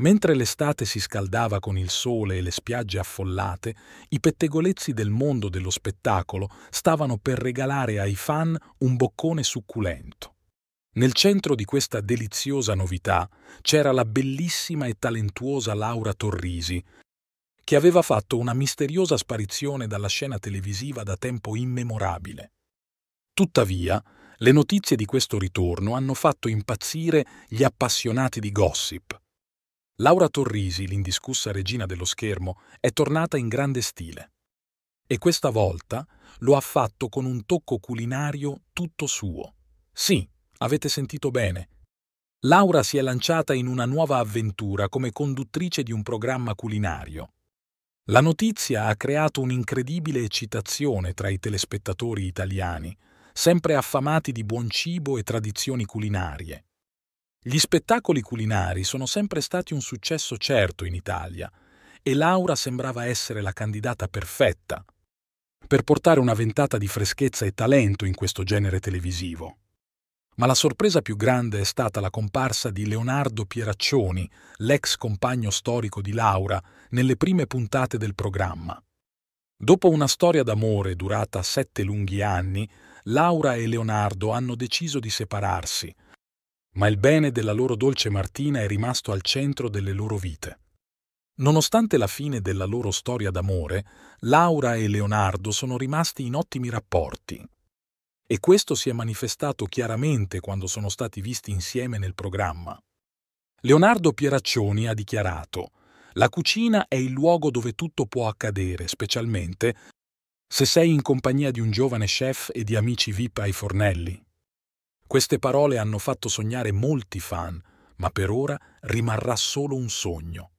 Mentre l'estate si scaldava con il sole e le spiagge affollate, i pettegolezzi del mondo dello spettacolo stavano per regalare ai fan un boccone succulento. Nel centro di questa deliziosa novità c'era la bellissima e talentuosa Laura Torrisi, che aveva fatto una misteriosa sparizione dalla scena televisiva da tempo immemorabile. Tuttavia, le notizie di questo ritorno hanno fatto impazzire gli appassionati di gossip Laura Torrisi, l'indiscussa regina dello schermo, è tornata in grande stile. E questa volta lo ha fatto con un tocco culinario tutto suo. Sì, avete sentito bene. Laura si è lanciata in una nuova avventura come conduttrice di un programma culinario. La notizia ha creato un'incredibile eccitazione tra i telespettatori italiani, sempre affamati di buon cibo e tradizioni culinarie. Gli spettacoli culinari sono sempre stati un successo certo in Italia e Laura sembrava essere la candidata perfetta per portare una ventata di freschezza e talento in questo genere televisivo. Ma la sorpresa più grande è stata la comparsa di Leonardo Pieraccioni, l'ex compagno storico di Laura, nelle prime puntate del programma. Dopo una storia d'amore durata sette lunghi anni, Laura e Leonardo hanno deciso di separarsi, ma il bene della loro dolce Martina è rimasto al centro delle loro vite. Nonostante la fine della loro storia d'amore, Laura e Leonardo sono rimasti in ottimi rapporti. E questo si è manifestato chiaramente quando sono stati visti insieme nel programma. Leonardo Pieraccioni ha dichiarato La cucina è il luogo dove tutto può accadere, specialmente se sei in compagnia di un giovane chef e di amici VIP ai fornelli. Queste parole hanno fatto sognare molti fan, ma per ora rimarrà solo un sogno.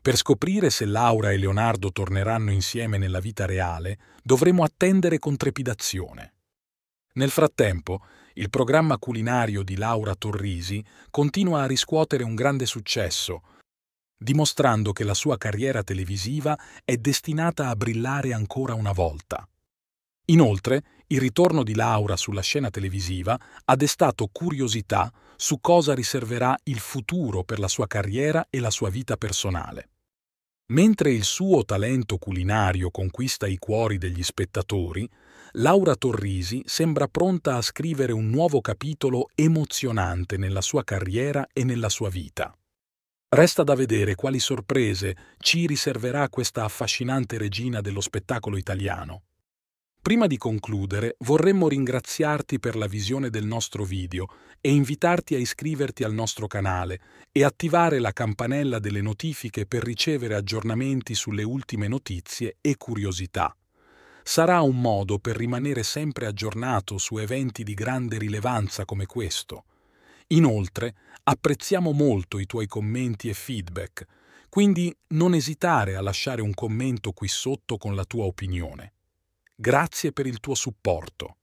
Per scoprire se Laura e Leonardo torneranno insieme nella vita reale, dovremo attendere con trepidazione. Nel frattempo, il programma culinario di Laura Torrisi continua a riscuotere un grande successo, dimostrando che la sua carriera televisiva è destinata a brillare ancora una volta. Inoltre, il ritorno di Laura sulla scena televisiva ha destato curiosità su cosa riserverà il futuro per la sua carriera e la sua vita personale. Mentre il suo talento culinario conquista i cuori degli spettatori, Laura Torrisi sembra pronta a scrivere un nuovo capitolo emozionante nella sua carriera e nella sua vita. Resta da vedere quali sorprese ci riserverà questa affascinante regina dello spettacolo italiano. Prima di concludere, vorremmo ringraziarti per la visione del nostro video e invitarti a iscriverti al nostro canale e attivare la campanella delle notifiche per ricevere aggiornamenti sulle ultime notizie e curiosità. Sarà un modo per rimanere sempre aggiornato su eventi di grande rilevanza come questo. Inoltre, apprezziamo molto i tuoi commenti e feedback, quindi non esitare a lasciare un commento qui sotto con la tua opinione. Grazie per il tuo supporto.